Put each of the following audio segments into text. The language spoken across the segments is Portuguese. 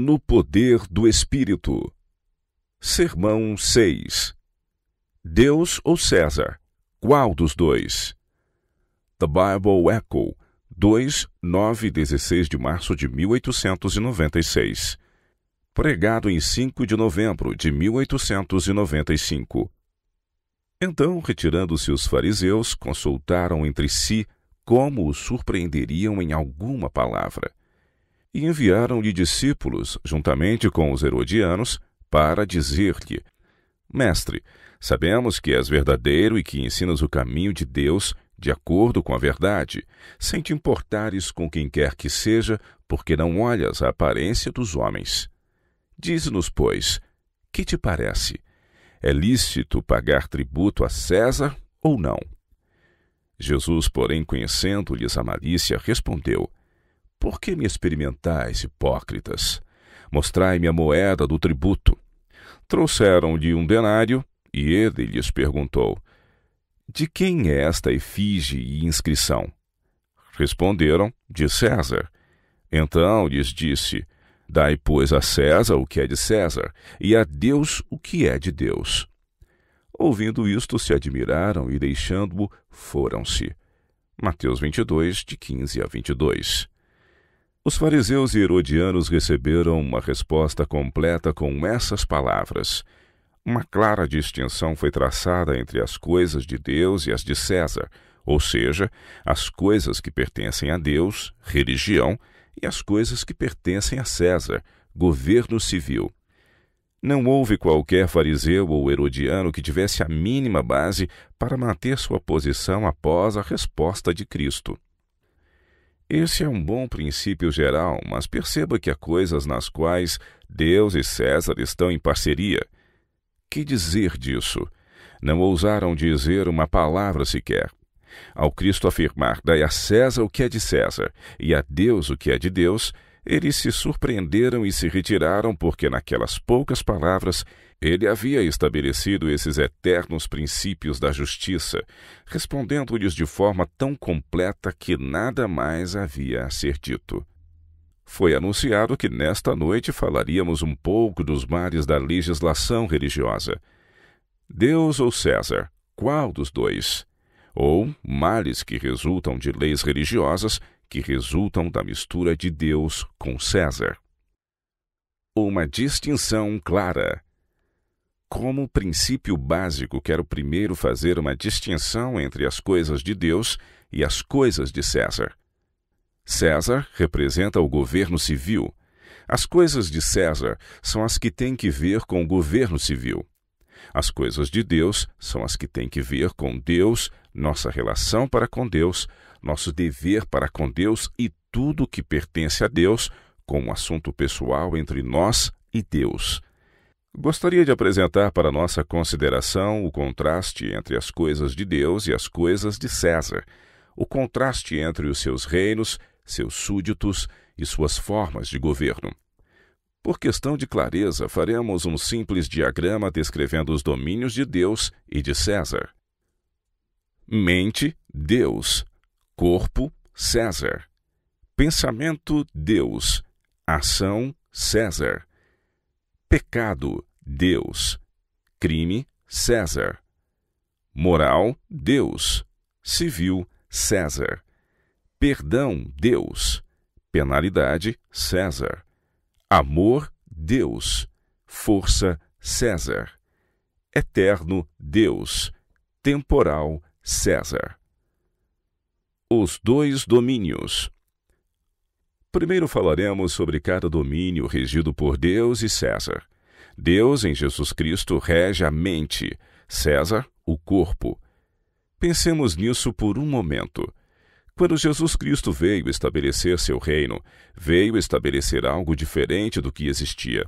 No poder do Espírito. Sermão 6 Deus ou César? Qual dos dois? The Bible Echo, 2, 9 e 16 de março de 1896. Pregado em 5 de novembro de 1895. Então, retirando-se os fariseus, consultaram entre si como o surpreenderiam em alguma palavra e enviaram-lhe discípulos, juntamente com os herodianos, para dizer-lhe: Mestre, sabemos que és verdadeiro e que ensinas o caminho de Deus de acordo com a verdade, sem te importares com quem quer que seja, porque não olhas a aparência dos homens. Diz-nos, pois, que te parece? É lícito pagar tributo a César ou não? Jesus, porém, conhecendo-lhes a malícia, respondeu: por que me experimentais, hipócritas? Mostrai-me a moeda do tributo. Trouxeram-lhe um denário, e ele lhes perguntou: De quem é esta efígie e inscrição? Responderam: De César. Então lhes disse: Dai, pois, a César o que é de César, e a Deus o que é de Deus. Ouvindo isto, se admiraram e, deixando-o, foram-se. Mateus 22, de 15 a 22. Os fariseus e herodianos receberam uma resposta completa com essas palavras. Uma clara distinção foi traçada entre as coisas de Deus e as de César, ou seja, as coisas que pertencem a Deus, religião, e as coisas que pertencem a César, governo civil. Não houve qualquer fariseu ou herodiano que tivesse a mínima base para manter sua posição após a resposta de Cristo. Esse é um bom princípio geral, mas perceba que há coisas nas quais Deus e César estão em parceria. Que dizer disso? Não ousaram dizer uma palavra sequer. Ao Cristo afirmar, dai a César o que é de César e a Deus o que é de Deus, eles se surpreenderam e se retiraram porque, naquelas poucas palavras, ele havia estabelecido esses eternos princípios da justiça, respondendo-lhes de forma tão completa que nada mais havia a ser dito. Foi anunciado que nesta noite falaríamos um pouco dos mares da legislação religiosa. Deus ou César, qual dos dois? Ou males que resultam de leis religiosas que resultam da mistura de Deus com César. Uma distinção clara como princípio básico, quero primeiro fazer uma distinção entre as coisas de Deus e as coisas de César. César representa o governo civil. As coisas de César são as que têm que ver com o governo civil. As coisas de Deus são as que têm que ver com Deus, nossa relação para com Deus, nosso dever para com Deus e tudo que pertence a Deus, como assunto pessoal entre nós e Deus. Gostaria de apresentar para nossa consideração o contraste entre as coisas de Deus e as coisas de César, o contraste entre os seus reinos, seus súditos e suas formas de governo. Por questão de clareza, faremos um simples diagrama descrevendo os domínios de Deus e de César. Mente, Deus. Corpo, César. Pensamento, Deus. Ação, César. Pecado, Deus. Crime, César. Moral, Deus. Civil, César. Perdão, Deus. Penalidade, César. Amor, Deus. Força, César. Eterno, Deus. Temporal, César. Os dois domínios. Primeiro falaremos sobre cada domínio regido por Deus e César. Deus, em Jesus Cristo, rege a mente, César, o corpo. Pensemos nisso por um momento. Quando Jesus Cristo veio estabelecer seu reino, veio estabelecer algo diferente do que existia.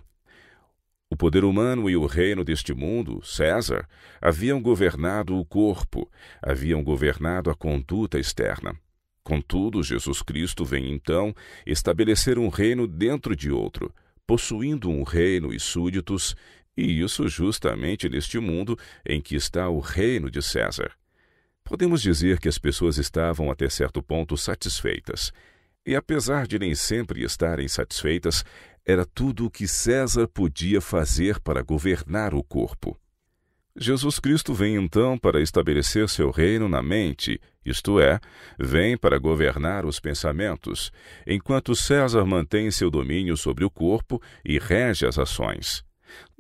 O poder humano e o reino deste mundo, César, haviam governado o corpo, haviam governado a conduta externa. Contudo, Jesus Cristo vem então estabelecer um reino dentro de outro, possuindo um reino e súditos, e isso justamente neste mundo em que está o reino de César. Podemos dizer que as pessoas estavam até certo ponto satisfeitas. E apesar de nem sempre estarem satisfeitas, era tudo o que César podia fazer para governar o corpo. Jesus Cristo vem então para estabelecer seu reino na mente, isto é, vem para governar os pensamentos, enquanto César mantém seu domínio sobre o corpo e rege as ações.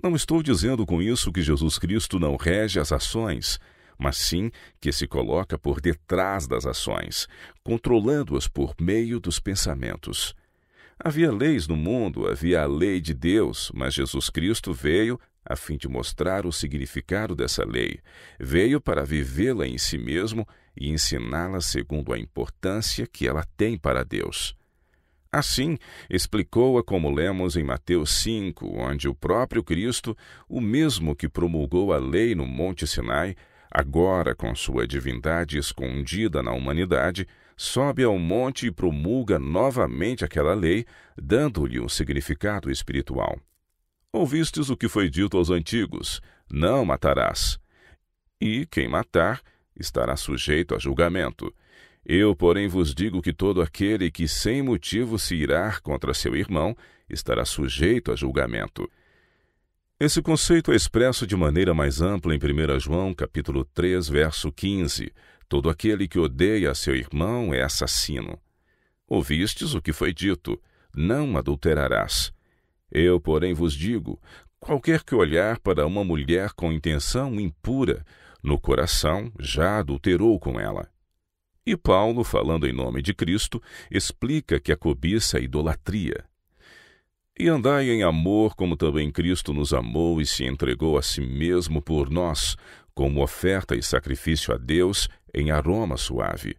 Não estou dizendo com isso que Jesus Cristo não rege as ações, mas sim que se coloca por detrás das ações, controlando-as por meio dos pensamentos. Havia leis no mundo, havia a lei de Deus, mas Jesus Cristo veio a fim de mostrar o significado dessa lei, veio para vivê-la em si mesmo e ensiná-la segundo a importância que ela tem para Deus. Assim, explicou-a como lemos em Mateus 5, onde o próprio Cristo, o mesmo que promulgou a lei no Monte Sinai, agora com sua divindade escondida na humanidade, sobe ao monte e promulga novamente aquela lei, dando-lhe um significado espiritual. Ouvistes o que foi dito aos antigos: Não matarás. E quem matar estará sujeito a julgamento. Eu, porém, vos digo que todo aquele que sem motivo se irar contra seu irmão estará sujeito a julgamento. Esse conceito é expresso de maneira mais ampla em 1 João, capítulo 3, verso 15. Todo aquele que odeia seu irmão é assassino. Ouvistes o que foi dito: não adulterarás. Eu, porém, vos digo: qualquer que olhar para uma mulher com intenção impura, no coração já adulterou com ela. E Paulo, falando em nome de Cristo, explica que a cobiça é idolatria. E andai em amor, como também Cristo nos amou e se entregou a si mesmo por nós, como oferta e sacrifício a Deus em aroma suave.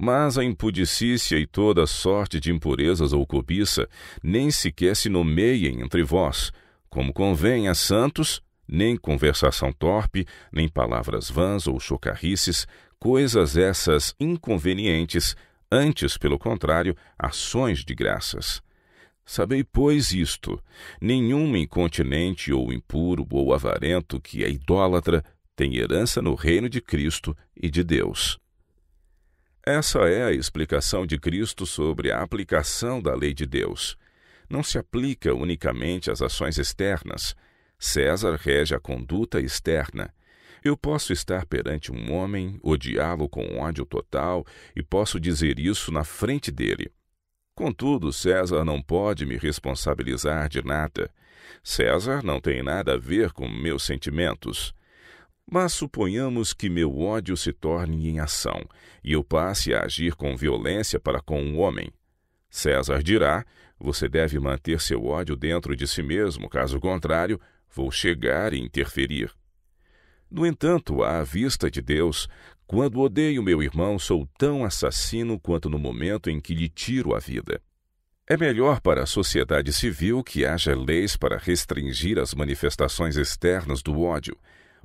Mas a impudicícia e toda sorte de impurezas ou cobiça nem sequer se nomeiem entre vós, como convém a santos, nem conversação torpe, nem palavras vãs ou chocarrices, coisas essas inconvenientes, antes, pelo contrário, ações de graças. Sabei, pois, isto: nenhum incontinente ou impuro ou avarento que é idólatra tem herança no reino de Cristo e de Deus. Essa é a explicação de Cristo sobre a aplicação da lei de Deus. Não se aplica unicamente às ações externas. César rege a conduta externa. Eu posso estar perante um homem, odiá-lo com ódio total e posso dizer isso na frente dele. Contudo, César não pode me responsabilizar de nada. César não tem nada a ver com meus sentimentos. Mas suponhamos que meu ódio se torne em ação e eu passe a agir com violência para com um homem. César dirá: você deve manter seu ódio dentro de si mesmo, caso contrário, vou chegar e interferir. No entanto, à vista de Deus, quando odeio meu irmão, sou tão assassino quanto no momento em que lhe tiro a vida. É melhor para a sociedade civil que haja leis para restringir as manifestações externas do ódio,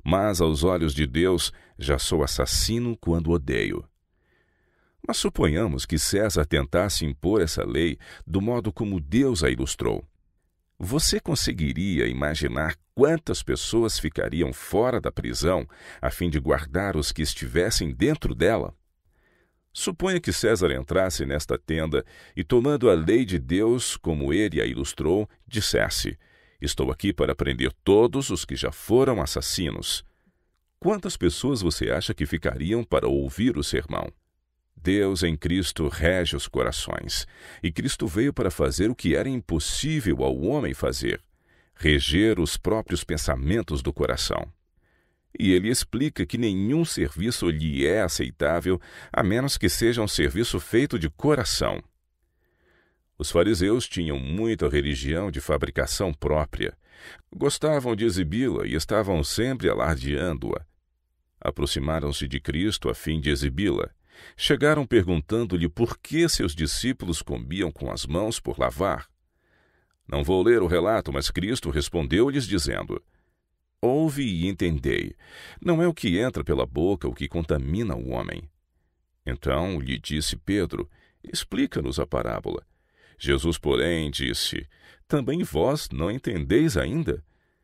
mas aos olhos de Deus já sou assassino quando odeio. Mas suponhamos que César tentasse impor essa lei do modo como Deus a ilustrou. Você conseguiria imaginar quantas pessoas ficariam fora da prisão a fim de guardar os que estivessem dentro dela? Suponha que César entrasse nesta tenda e, tomando a lei de Deus como ele a ilustrou, dissesse: Estou aqui para prender todos os que já foram assassinos. Quantas pessoas você acha que ficariam para ouvir o sermão? Deus em Cristo rege os corações, e Cristo veio para fazer o que era impossível ao homem fazer: reger os próprios pensamentos do coração. E ele explica que nenhum serviço lhe é aceitável a menos que seja um serviço feito de coração. Os fariseus tinham muita religião de fabricação própria. Gostavam de exibi-la e estavam sempre alardeando-a. Aproximaram-se de Cristo a fim de exibi-la. Chegaram perguntando-lhe por que seus discípulos comiam com as mãos por lavar. Não vou ler o relato, mas Cristo respondeu-lhes dizendo: Ouve e entendei. Não é o que entra pela boca o que contamina o homem. Então lhe disse Pedro: Explica-nos a parábola. Jesus, porém, disse: Também vós não entendeis ainda?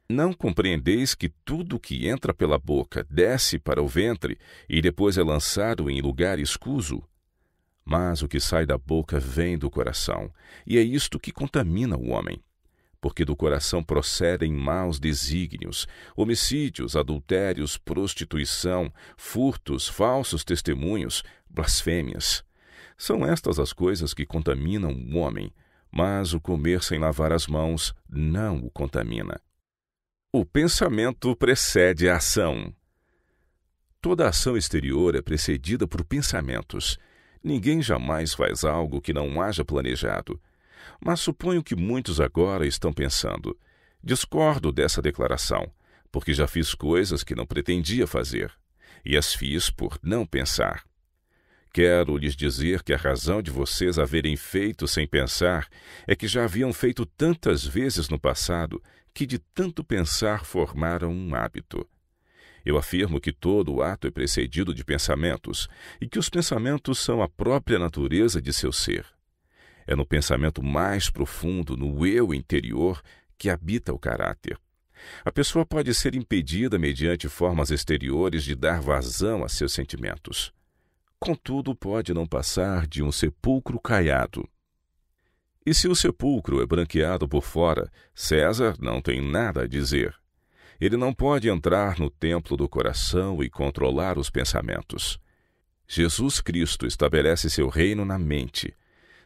Não compreendeis que tudo que entra pela boca desce para o ventre e depois é lançado em lugar escuso? Mas o que sai da boca vem do coração, e é isto que contamina o homem. Porque do coração procedem maus desígnios, homicídios, adultérios, prostituição, furtos, falsos testemunhos, blasfêmias. São estas as coisas que contaminam o homem, mas o comer sem lavar as mãos não o contamina. O pensamento precede a ação. Toda ação exterior é precedida por pensamentos. Ninguém jamais faz algo que não haja planejado. Mas suponho que muitos agora estão pensando: discordo dessa declaração, porque já fiz coisas que não pretendia fazer, e as fiz por não pensar. Quero lhes dizer que a razão de vocês haverem feito sem pensar é que já haviam feito tantas vezes no passado que de tanto pensar formaram um hábito. Eu afirmo que todo ato é precedido de pensamentos e que os pensamentos são a própria natureza de seu ser. É no pensamento mais profundo, no eu interior, que habita o caráter. A pessoa pode ser impedida mediante formas exteriores de dar vazão a seus sentimentos. Contudo, pode não passar de um sepulcro caiado. E se o sepulcro é branqueado por fora, César não tem nada a dizer. Ele não pode entrar no templo do coração e controlar os pensamentos. Jesus Cristo estabelece seu reino na mente.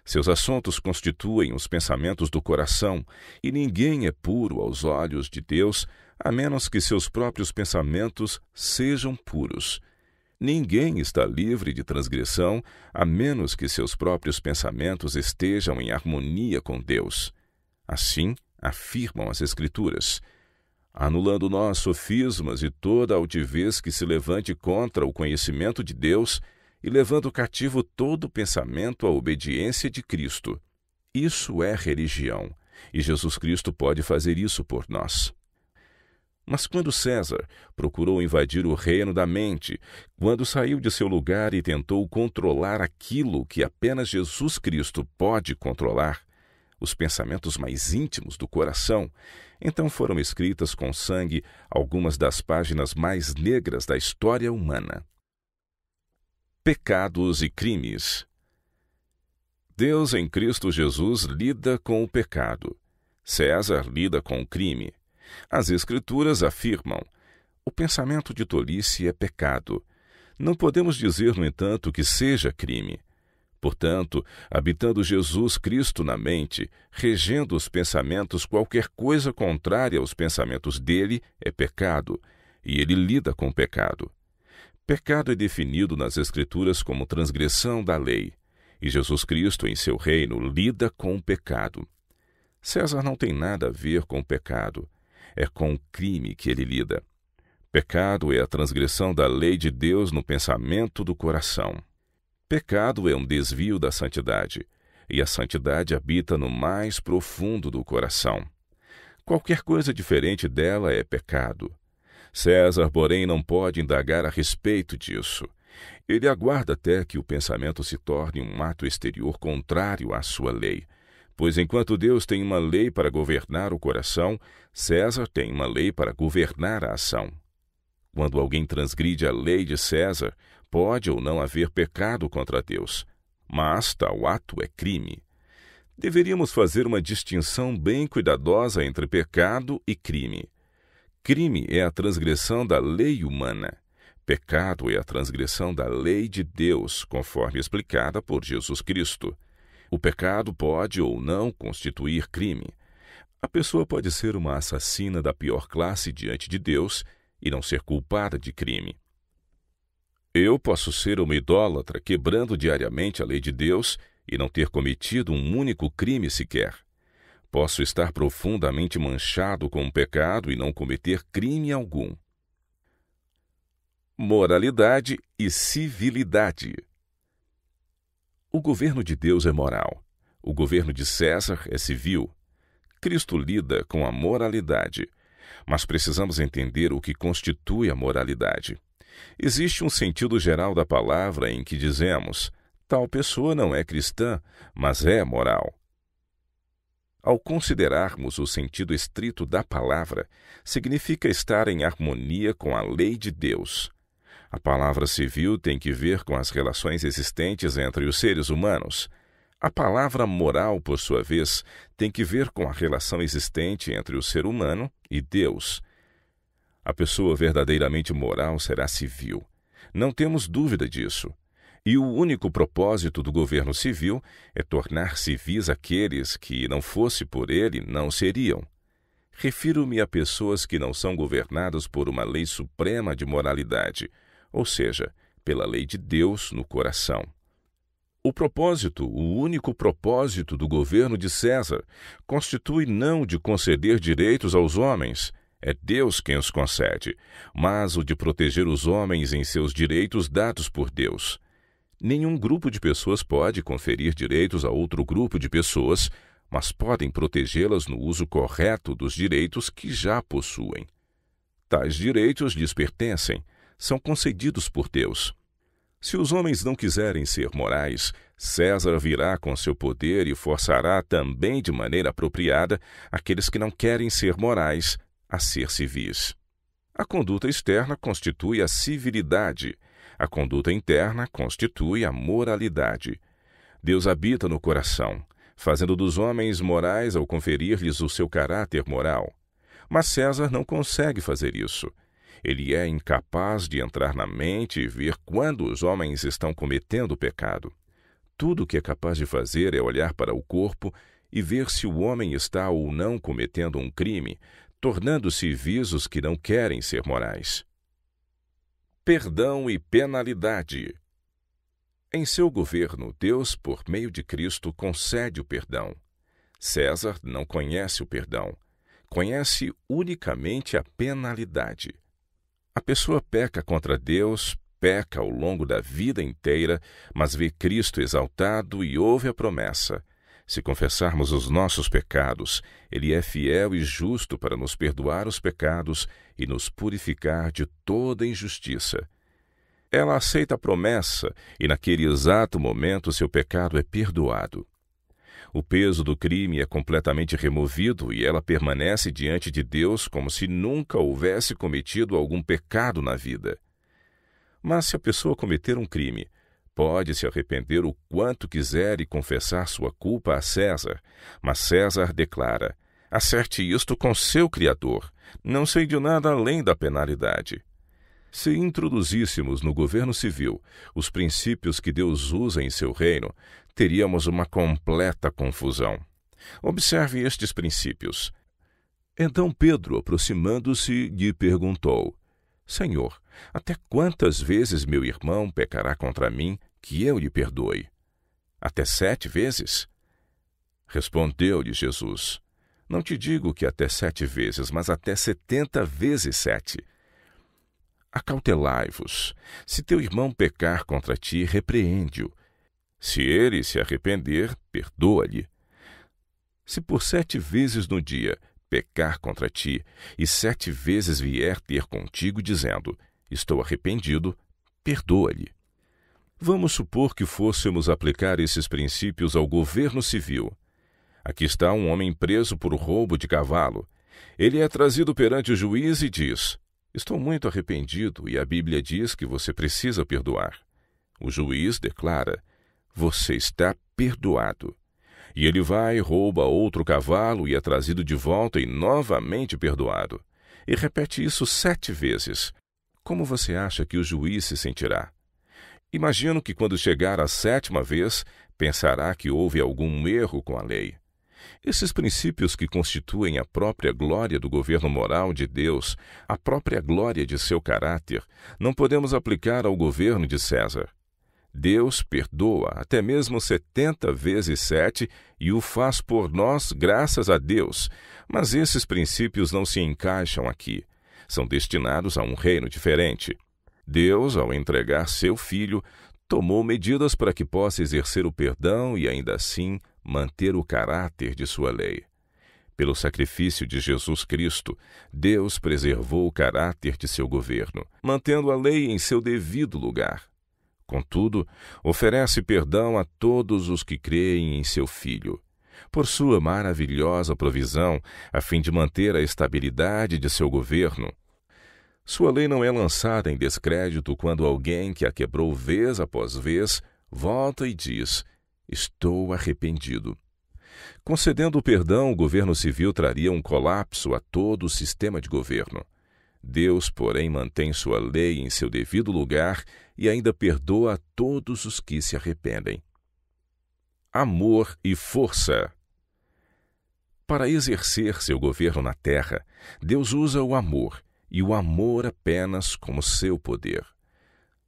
Seus assuntos constituem os pensamentos do coração, e ninguém é puro aos olhos de Deus, a menos que seus próprios pensamentos sejam puros. Ninguém está livre de transgressão, a menos que seus próprios pensamentos estejam em harmonia com Deus. Assim afirmam as Escrituras. Anulando nós sofismas e toda altivez que se levante contra o conhecimento de Deus e levando cativo todo pensamento à obediência de Cristo. Isso é religião, e Jesus Cristo pode fazer isso por nós. Mas quando César procurou invadir o reino da mente, quando saiu de seu lugar e tentou controlar aquilo que apenas Jesus Cristo pode controlar, os pensamentos mais íntimos do coração, então foram escritas com sangue algumas das páginas mais negras da história humana. Pecados e crimes. Deus em Cristo Jesus lida com o pecado. César lida com o crime. As Escrituras afirmam: o pensamento de tolice é pecado. Não podemos dizer, no entanto, que seja crime. Portanto, habitando Jesus Cristo na mente, regendo os pensamentos, qualquer coisa contrária aos pensamentos dele é pecado, e ele lida com o pecado. Pecado é definido nas Escrituras como transgressão da lei, e Jesus Cristo, em seu reino, lida com o pecado. César não tem nada a ver com o pecado é com o crime que ele lida. Pecado é a transgressão da lei de Deus no pensamento do coração. Pecado é um desvio da santidade, e a santidade habita no mais profundo do coração. Qualquer coisa diferente dela é pecado. César, porém, não pode indagar a respeito disso. Ele aguarda até que o pensamento se torne um ato exterior contrário à sua lei, Pois enquanto Deus tem uma lei para governar o coração, César tem uma lei para governar a ação. Quando alguém transgride a lei de César, pode ou não haver pecado contra Deus, mas tal ato é crime. Deveríamos fazer uma distinção bem cuidadosa entre pecado e crime. Crime é a transgressão da lei humana. Pecado é a transgressão da lei de Deus, conforme explicada por Jesus Cristo. O pecado pode ou não constituir crime. A pessoa pode ser uma assassina da pior classe diante de Deus e não ser culpada de crime. Eu posso ser uma idólatra quebrando diariamente a lei de Deus e não ter cometido um único crime sequer. Posso estar profundamente manchado com o pecado e não cometer crime algum. Moralidade e civilidade. O governo de Deus é moral. O governo de César é civil. Cristo lida com a moralidade. Mas precisamos entender o que constitui a moralidade. Existe um sentido geral da palavra em que dizemos: tal pessoa não é cristã, mas é moral. Ao considerarmos o sentido estrito da palavra, significa estar em harmonia com a lei de Deus, a palavra civil tem que ver com as relações existentes entre os seres humanos. A palavra moral, por sua vez, tem que ver com a relação existente entre o ser humano e Deus. A pessoa verdadeiramente moral será civil. Não temos dúvida disso. E o único propósito do governo civil é tornar civis aqueles que, não fosse por ele, não seriam. Refiro-me a pessoas que não são governadas por uma lei suprema de moralidade ou seja, pela lei de Deus no coração. O propósito, o único propósito do governo de César, constitui não de conceder direitos aos homens, é Deus quem os concede, mas o de proteger os homens em seus direitos dados por Deus. Nenhum grupo de pessoas pode conferir direitos a outro grupo de pessoas, mas podem protegê-las no uso correto dos direitos que já possuem. Tais direitos lhes pertencem, são concedidos por Deus. Se os homens não quiserem ser morais, César virá com seu poder e forçará também de maneira apropriada aqueles que não querem ser morais a ser civis. A conduta externa constitui a civilidade, a conduta interna constitui a moralidade. Deus habita no coração, fazendo dos homens morais ao conferir-lhes o seu caráter moral. Mas César não consegue fazer isso. Ele é incapaz de entrar na mente e ver quando os homens estão cometendo o pecado. Tudo o que é capaz de fazer é olhar para o corpo e ver se o homem está ou não cometendo um crime, tornando-se visos que não querem ser morais. Perdão e penalidade. Em seu governo, Deus, por meio de Cristo, concede o perdão. César não conhece o perdão, conhece unicamente a penalidade. A pessoa peca contra Deus, peca ao longo da vida inteira, mas vê Cristo exaltado e ouve a promessa. Se confessarmos os nossos pecados, Ele é fiel e justo para nos perdoar os pecados e nos purificar de toda injustiça. Ela aceita a promessa e, naquele exato momento, seu pecado é perdoado. O peso do crime é completamente removido e ela permanece diante de Deus como se nunca houvesse cometido algum pecado na vida. Mas se a pessoa cometer um crime, pode se arrepender o quanto quiser e confessar sua culpa a César, mas César declara: acerte isto com seu Criador. Não sei de nada além da penalidade. Se introduzíssemos no governo civil os princípios que Deus usa em seu reino, teríamos uma completa confusão. Observe estes princípios. Então Pedro, aproximando-se, lhe perguntou: Senhor, até quantas vezes meu irmão pecará contra mim que eu lhe perdoe? Até sete vezes? Respondeu-lhe Jesus: Não te digo que até sete vezes, mas até setenta vezes sete acautelai-vos. Se teu irmão pecar contra ti, repreende-o. Se ele se arrepender, perdoa-lhe. Se por sete vezes no dia pecar contra ti, e sete vezes vier ter contigo dizendo: Estou arrependido, perdoa-lhe. Vamos supor que fôssemos aplicar esses princípios ao governo civil. Aqui está um homem preso por roubo de cavalo. Ele é trazido perante o juiz e diz: Estou muito arrependido e a Bíblia diz que você precisa perdoar. O juiz declara: Você está perdoado. E ele vai, rouba outro cavalo e é trazido de volta e novamente perdoado. E repete isso sete vezes. Como você acha que o juiz se sentirá? Imagino que quando chegar à sétima vez, pensará que houve algum erro com a lei. Esses princípios que constituem a própria glória do governo moral de Deus, a própria glória de seu caráter, não podemos aplicar ao governo de César. Deus perdoa até mesmo setenta vezes sete e o faz por nós graças a Deus, mas esses princípios não se encaixam aqui. São destinados a um reino diferente. Deus, ao entregar seu filho, tomou medidas para que possa exercer o perdão e ainda assim manter o caráter de sua lei. Pelo sacrifício de Jesus Cristo, Deus preservou o caráter de seu governo, mantendo a lei em seu devido lugar. Contudo, oferece perdão a todos os que creem em seu Filho, por sua maravilhosa provisão, a fim de manter a estabilidade de seu governo. Sua lei não é lançada em descrédito quando alguém que a quebrou vez após vez volta e diz: Estou arrependido. Concedendo o perdão, o governo civil traria um colapso a todo o sistema de governo. Deus, porém, mantém sua lei em seu devido lugar e ainda perdoa a todos os que se arrependem. Amor e força. Para exercer seu governo na terra, Deus usa o amor, e o amor apenas como seu poder.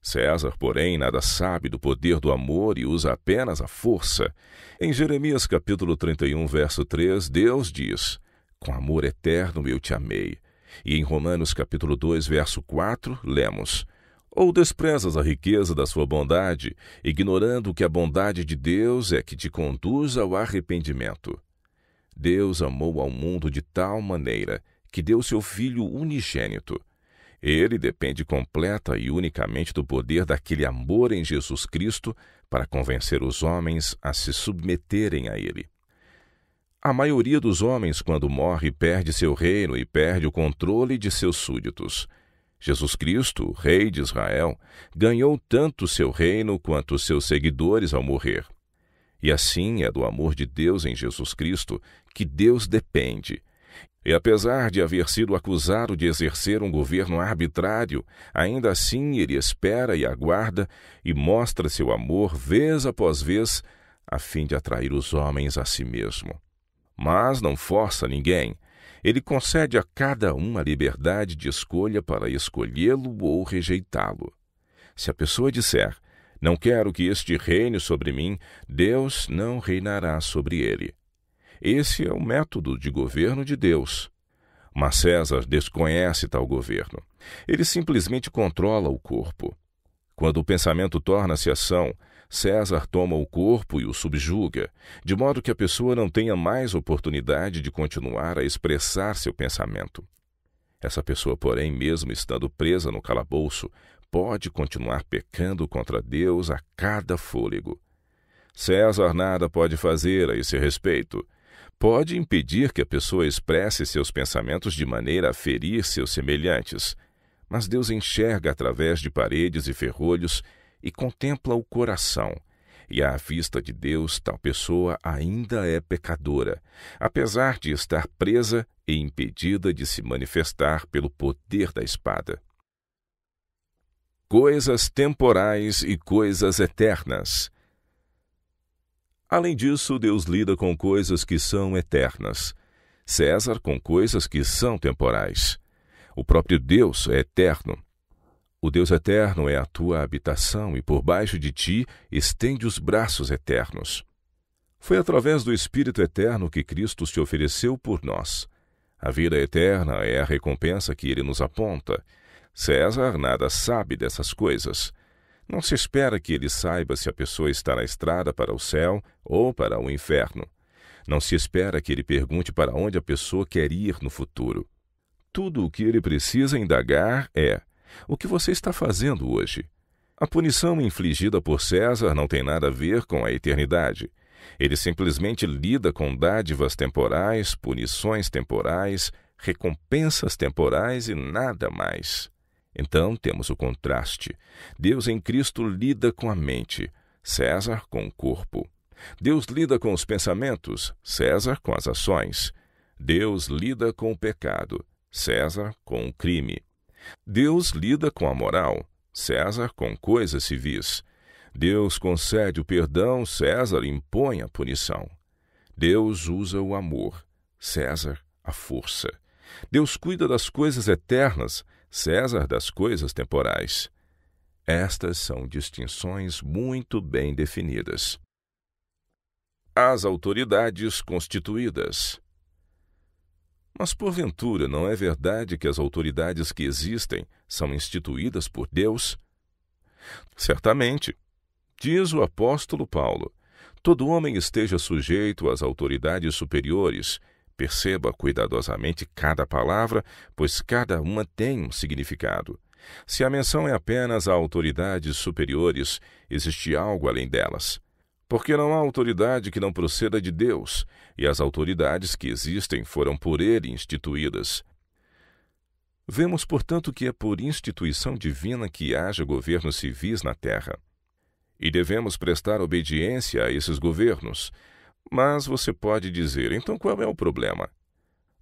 César, porém, nada sabe do poder do amor e usa apenas a força. Em Jeremias capítulo 31, verso 3, Deus diz: Com amor eterno eu te amei. E em Romanos capítulo 2, verso 4, lemos: Ou desprezas a riqueza da sua bondade, ignorando que a bondade de Deus é que te conduz ao arrependimento. Deus amou ao mundo de tal maneira que deu seu Filho unigênito ele depende completa e unicamente do poder daquele amor em Jesus Cristo para convencer os homens a se submeterem a ele. A maioria dos homens, quando morre, perde seu reino e perde o controle de seus súditos. Jesus Cristo, Rei de Israel, ganhou tanto seu reino quanto seus seguidores ao morrer. E assim é do amor de Deus em Jesus Cristo que Deus depende, e apesar de haver sido acusado de exercer um governo arbitrário, ainda assim ele espera e aguarda e mostra seu amor vez após vez, a fim de atrair os homens a si mesmo. Mas não força ninguém. Ele concede a cada um a liberdade de escolha para escolhê-lo ou rejeitá-lo. Se a pessoa disser, Não quero que este reine sobre mim, Deus não reinará sobre ele. Esse é o método de governo de Deus. Mas César desconhece tal governo. Ele simplesmente controla o corpo. Quando o pensamento torna-se ação, César toma o corpo e o subjuga, de modo que a pessoa não tenha mais oportunidade de continuar a expressar seu pensamento. Essa pessoa, porém, mesmo estando presa no calabouço, pode continuar pecando contra Deus a cada fôlego. César nada pode fazer a esse respeito pode impedir que a pessoa expresse seus pensamentos de maneira a ferir seus semelhantes, mas Deus enxerga através de paredes e ferrolhos e contempla o coração. E à vista de Deus, tal pessoa ainda é pecadora, apesar de estar presa e impedida de se manifestar pelo poder da espada. Coisas temporais e coisas eternas. Além disso, Deus lida com coisas que são eternas, César com coisas que são temporais. O próprio Deus é eterno. O Deus eterno é a tua habitação e por baixo de ti estende os braços eternos. Foi através do Espírito eterno que Cristo se ofereceu por nós. A vida eterna é a recompensa que ele nos aponta. César nada sabe dessas coisas. Não se espera que ele saiba se a pessoa está na estrada para o céu ou para o inferno. Não se espera que ele pergunte para onde a pessoa quer ir no futuro. Tudo o que ele precisa indagar é: o que você está fazendo hoje? A punição infligida por César não tem nada a ver com a eternidade. Ele simplesmente lida com dádivas temporais, punições temporais, recompensas temporais e nada mais. Então temos o contraste. Deus em Cristo lida com a mente, César com o corpo. Deus lida com os pensamentos, César com as ações. Deus lida com o pecado, César com o crime. Deus lida com a moral, César com coisas civis. Deus concede o perdão, César impõe a punição. Deus usa o amor, César a força. Deus cuida das coisas eternas, César das coisas temporais. Estas são distinções muito bem definidas. As autoridades constituídas. Mas porventura não é verdade que as autoridades que existem são instituídas por Deus? Certamente. Diz o apóstolo Paulo: todo homem esteja sujeito às autoridades superiores, Perceba cuidadosamente cada palavra, pois cada uma tem um significado. Se a menção é apenas a autoridades superiores, existe algo além delas. Porque não há autoridade que não proceda de Deus, e as autoridades que existem foram por Ele instituídas. Vemos, portanto, que é por instituição divina que haja governos civis na terra. E devemos prestar obediência a esses governos, mas você pode dizer, então qual é o problema?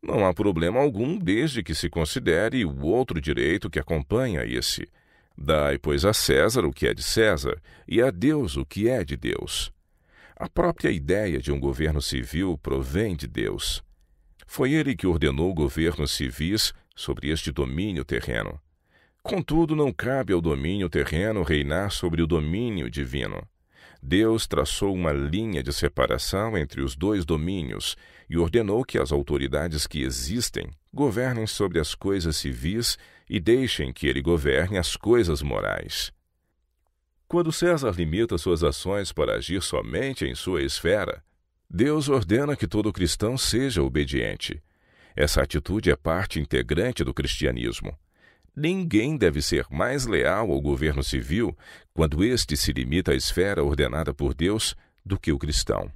Não há problema algum desde que se considere o outro direito que acompanha esse. Dai, pois, a César o que é de César e a Deus o que é de Deus. A própria ideia de um governo civil provém de Deus. Foi ele que ordenou governos civis sobre este domínio terreno. Contudo, não cabe ao domínio terreno reinar sobre o domínio divino. Deus traçou uma linha de separação entre os dois domínios e ordenou que as autoridades que existem governem sobre as coisas civis e deixem que ele governe as coisas morais. Quando César limita suas ações para agir somente em sua esfera, Deus ordena que todo cristão seja obediente. Essa atitude é parte integrante do cristianismo. Ninguém deve ser mais leal ao governo civil, quando este se limita à esfera ordenada por Deus, do que o cristão.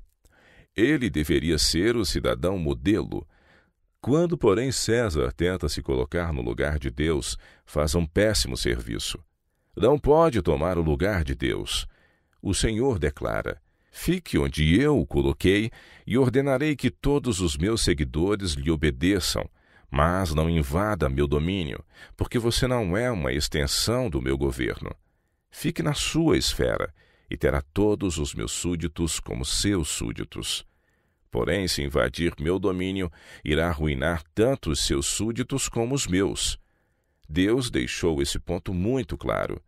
Ele deveria ser o cidadão modelo. Quando, porém, César tenta se colocar no lugar de Deus, faz um péssimo serviço. Não pode tomar o lugar de Deus. O Senhor declara: Fique onde eu o coloquei e ordenarei que todos os meus seguidores lhe obedeçam mas não invada meu domínio, porque você não é uma extensão do meu governo. Fique na sua esfera, e terá todos os meus súditos como seus súditos. Porém, se invadir meu domínio, irá arruinar tanto os seus súditos como os meus. Deus deixou esse ponto muito claro.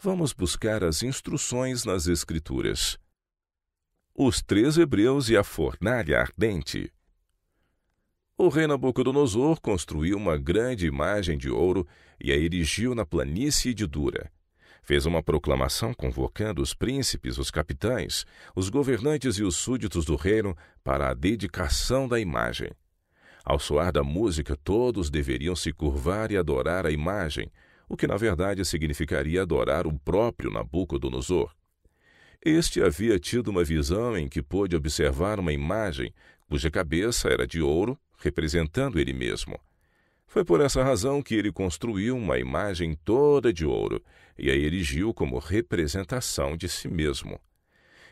Vamos buscar as instruções nas Escrituras. Os três hebreus e a fornalha ardente. O rei Nabucodonosor construiu uma grande imagem de ouro e a erigiu na planície de Dura. Fez uma proclamação convocando os príncipes, os capitães, os governantes e os súditos do reino para a dedicação da imagem. Ao soar da música, todos deveriam se curvar e adorar a imagem, o que na verdade significaria adorar o próprio Nabucodonosor. Este havia tido uma visão em que pôde observar uma imagem cuja cabeça era de ouro representando ele mesmo. Foi por essa razão que ele construiu uma imagem toda de ouro e a erigiu como representação de si mesmo.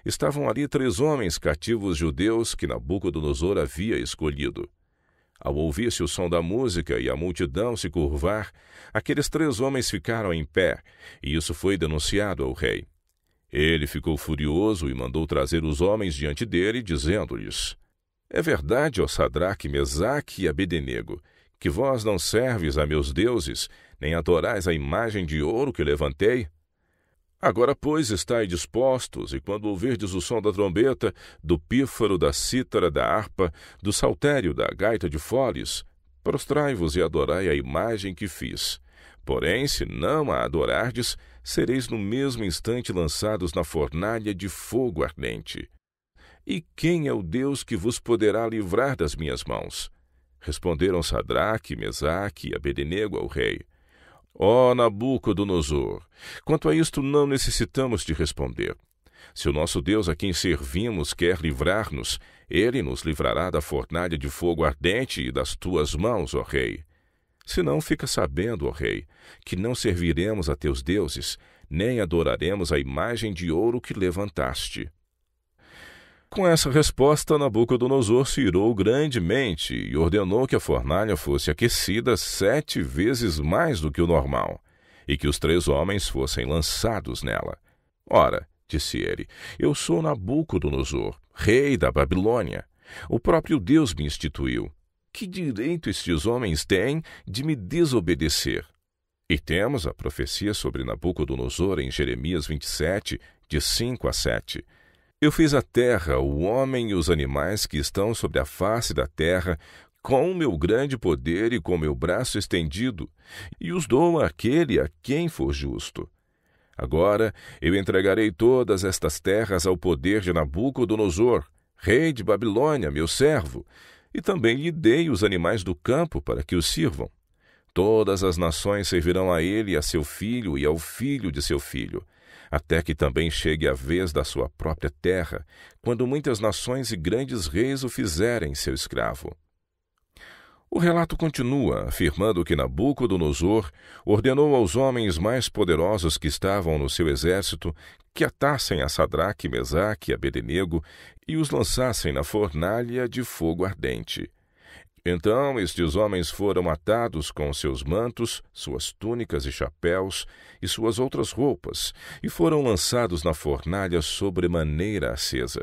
Estavam ali três homens cativos judeus que Nabucodonosor havia escolhido. Ao ouvir-se o som da música e a multidão se curvar, aqueles três homens ficaram em pé, e isso foi denunciado ao rei. Ele ficou furioso e mandou trazer os homens diante dele, dizendo-lhes: é verdade, ó Sadraque, Mesaque e Abednego, que vós não serves a meus deuses, nem adorais a imagem de ouro que levantei? Agora, pois, estai dispostos, e quando ouvirdes o som da trombeta, do pífaro, da cítara, da harpa, do saltério, da gaita de foles, prostrai-vos e adorai a imagem que fiz. Porém, se não a adorardes, sereis no mesmo instante lançados na fornalha de fogo ardente. E quem é o Deus que vos poderá livrar das minhas mãos? Responderam Sadraque, Mesaque e Abednego ao rei. Ó oh, Nabucodonosor, quanto a isto não necessitamos de responder. Se o nosso Deus a quem servimos quer livrar-nos, ele nos livrará da fornalha de fogo ardente e das tuas mãos, ó rei. Senão fica sabendo, ó rei, que não serviremos a teus deuses, nem adoraremos a imagem de ouro que levantaste. Com essa resposta, Nabucodonosor se irou grandemente e ordenou que a fornalha fosse aquecida sete vezes mais do que o normal, e que os três homens fossem lançados nela. Ora, disse ele, eu sou Nabucodonosor, rei da Babilônia. O próprio Deus me instituiu. Que direito estes homens têm de me desobedecer? E temos a profecia sobre Nabucodonosor em Jeremias 27, de 5 a 7. Eu fiz a terra, o homem e os animais que estão sobre a face da terra, com o meu grande poder e com meu braço estendido, e os dou àquele a quem for justo. Agora eu entregarei todas estas terras ao poder de Nabucodonosor, rei de Babilônia, meu servo, e também lhe dei os animais do campo para que os sirvam. Todas as nações servirão a ele, a seu filho e ao filho de seu filho, até que também chegue a vez da sua própria terra, quando muitas nações e grandes reis o fizerem seu escravo. O relato continua, afirmando que Nabucodonosor ordenou aos homens mais poderosos que estavam no seu exército que atassem a Sadraque, Mesaque e Abednego e os lançassem na fornalha de fogo ardente. Então estes homens foram atados com seus mantos, suas túnicas e chapéus, e suas outras roupas, e foram lançados na fornalha sobremaneira acesa.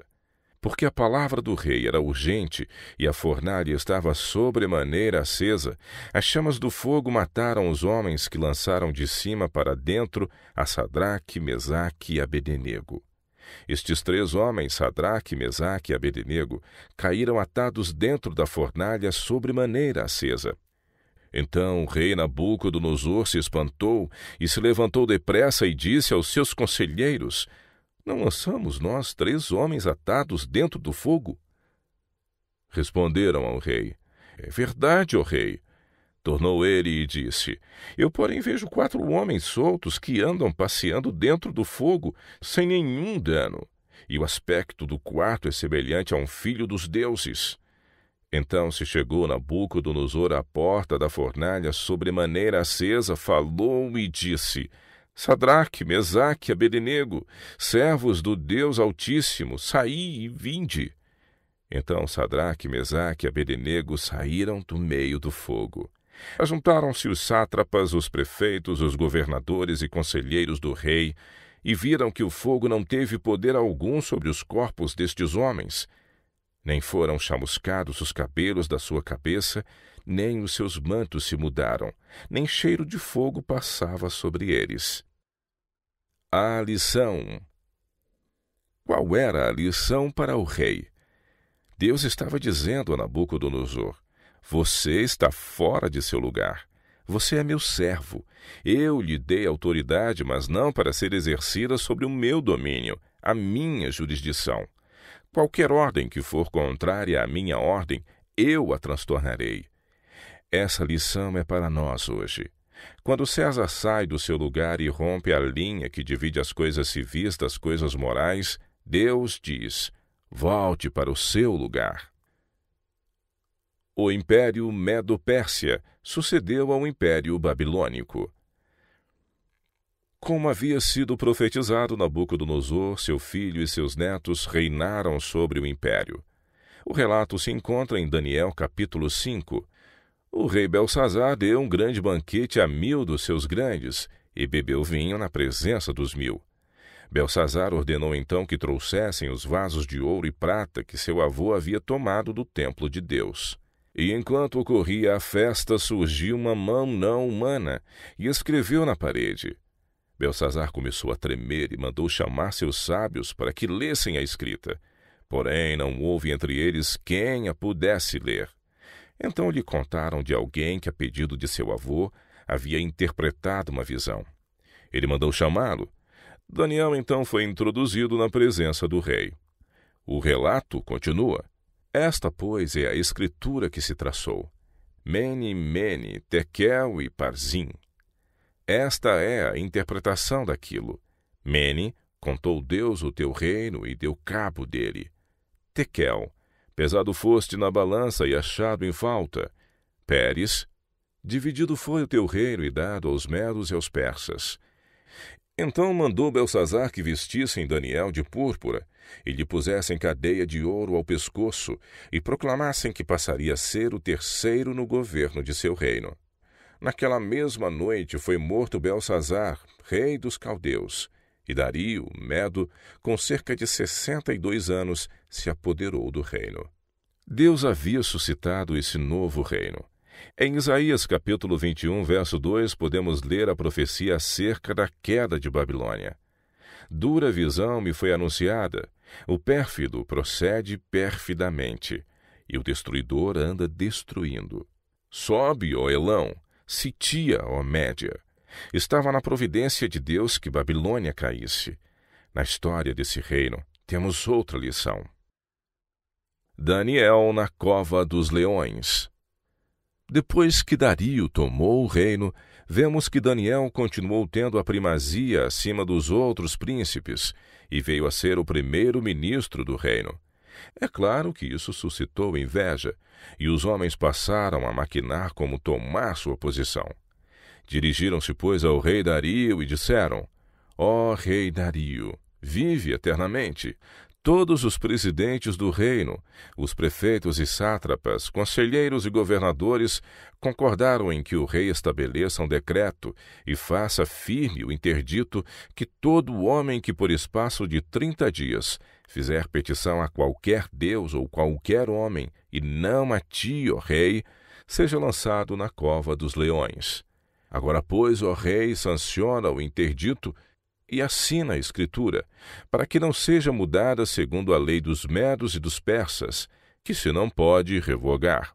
Porque a palavra do rei era urgente, e a fornalha estava sobremaneira acesa, as chamas do fogo mataram os homens que lançaram de cima para dentro a Sadraque, Mesaque e Abednego. Estes três homens, Sadraque, Mesaque e Abednego, caíram atados dentro da fornalha sobremaneira acesa. Então o rei Nabucodonosor se espantou e se levantou depressa e disse aos seus conselheiros: Não lançamos nós três homens atados dentro do fogo? Responderam ao rei: É verdade, ó rei, Tornou ele e disse: Eu, porém, vejo quatro homens soltos que andam passeando dentro do fogo sem nenhum dano, e o aspecto do quarto é semelhante a um filho dos deuses. Então se chegou Nabucodonosor à porta da fornalha, sobremaneira acesa, falou e disse: Sadraque, Mesaque, Abednego, servos do Deus Altíssimo, saí e vinde. Então Sadraque, Mesaque e Abednego saíram do meio do fogo. Ajuntaram-se os sátrapas, os prefeitos, os governadores e conselheiros do rei, e viram que o fogo não teve poder algum sobre os corpos destes homens, nem foram chamuscados os cabelos da sua cabeça, nem os seus mantos se mudaram, nem cheiro de fogo passava sobre eles. A lição. Qual era a lição para o rei? Deus estava dizendo a Nabucodonosor: você está fora de seu lugar. Você é meu servo. Eu lhe dei autoridade, mas não para ser exercida sobre o meu domínio, a minha jurisdição. Qualquer ordem que for contrária à minha ordem, eu a transtornarei. Essa lição é para nós hoje. Quando César sai do seu lugar e rompe a linha que divide as coisas civis das coisas morais, Deus diz: volte para o seu lugar. O Império Medo-Pérsia sucedeu ao Império Babilônico. Como havia sido profetizado, Nabucodonosor, seu filho e seus netos reinaram sobre o império. O relato se encontra em Daniel capítulo 5. O rei Belsazar deu um grande banquete a mil dos seus grandes e bebeu vinho na presença dos mil. Belsazar ordenou então que trouxessem os vasos de ouro e prata que seu avô havia tomado do templo de Deus. E enquanto ocorria a festa, surgiu uma mão não humana e escreveu na parede. Belsazar começou a tremer e mandou chamar seus sábios para que lessem a escrita. Porém, não houve entre eles quem a pudesse ler. Então lhe contaram de alguém que, a pedido de seu avô, havia interpretado uma visão. Ele mandou chamá-lo. Daniel então foi introduzido na presença do rei. O relato continua. Esta, pois, é a escritura que se traçou. Mene, mene, tekel e parzim. Esta é a interpretação daquilo. Mene, contou Deus o teu reino e deu cabo dele. Tekel, pesado foste na balança e achado em falta. Peres, dividido foi o teu reino e dado aos medos e aos persas. Então mandou Belsazar que vestissem Daniel de púrpura, e lhe pusessem cadeia de ouro ao pescoço, e proclamassem que passaria a ser o terceiro no governo de seu reino. Naquela mesma noite foi morto Belsazar, rei dos caldeus, e Dario, Medo, com cerca de sessenta e dois anos, se apoderou do reino. Deus havia suscitado esse novo reino, em Isaías capítulo 21, verso 2, podemos ler a profecia acerca da queda de Babilônia. Dura visão me foi anunciada. O pérfido procede perfidamente, e o destruidor anda destruindo. Sobe, ó Elão, sitia, ó Média. Estava na providência de Deus que Babilônia caísse. Na história desse reino, temos outra lição. Daniel na cova dos leões. Depois que Dario tomou o reino, vemos que Daniel continuou tendo a primazia acima dos outros príncipes e veio a ser o primeiro ministro do reino. É claro que isso suscitou inveja, e os homens passaram a maquinar como tomar sua posição. Dirigiram-se, pois, ao rei Dario e disseram: Ó oh, rei Dario, vive eternamente todos os presidentes do reino, os prefeitos e sátrapas, conselheiros e governadores concordaram em que o rei estabeleça um decreto e faça firme o interdito que todo homem que por espaço de trinta dias fizer petição a qualquer deus ou qualquer homem, e não a ti, ó rei, seja lançado na cova dos leões. Agora, pois, ó rei, sanciona o interdito e assina a Escritura, para que não seja mudada segundo a lei dos medos e dos persas, que se não pode revogar.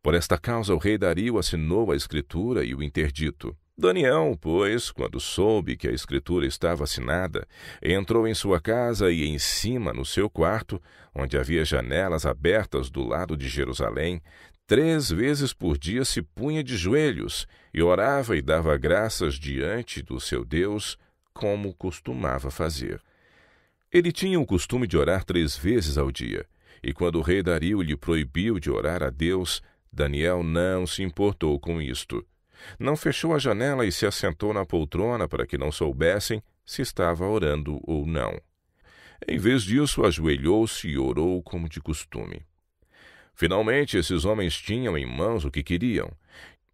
Por esta causa o rei Dario assinou a Escritura e o interdito. Daniel, pois, quando soube que a escritura estava assinada, entrou em sua casa e em cima, no seu quarto, onde havia janelas abertas do lado de Jerusalém, três vezes por dia se punha de joelhos e orava e dava graças diante do seu Deus como costumava fazer. Ele tinha o costume de orar três vezes ao dia, e quando o rei Dario lhe proibiu de orar a Deus, Daniel não se importou com isto. Não fechou a janela e se assentou na poltrona para que não soubessem se estava orando ou não. Em vez disso, ajoelhou-se e orou como de costume. Finalmente, esses homens tinham em mãos o que queriam.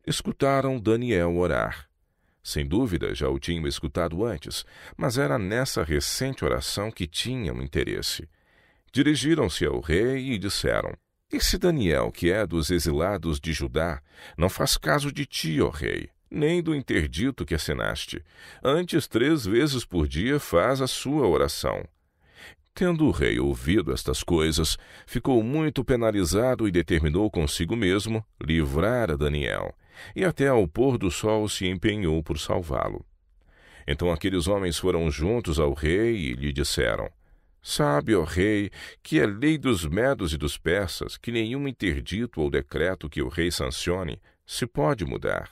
Escutaram Daniel orar. Sem dúvida já o tinham escutado antes, mas era nessa recente oração que tinham interesse. Dirigiram-se ao rei e disseram: Esse Daniel, que é dos exilados de Judá, não faz caso de ti, ó rei, nem do interdito que assinaste. Antes, três vezes por dia faz a sua oração. Tendo o rei ouvido estas coisas, ficou muito penalizado e determinou consigo mesmo livrar a Daniel e até ao pôr do sol se empenhou por salvá-lo. Então aqueles homens foram juntos ao rei e lhe disseram: Sabe, ó rei, que é lei dos medos e dos persas que nenhum interdito ou decreto que o rei sancione se pode mudar.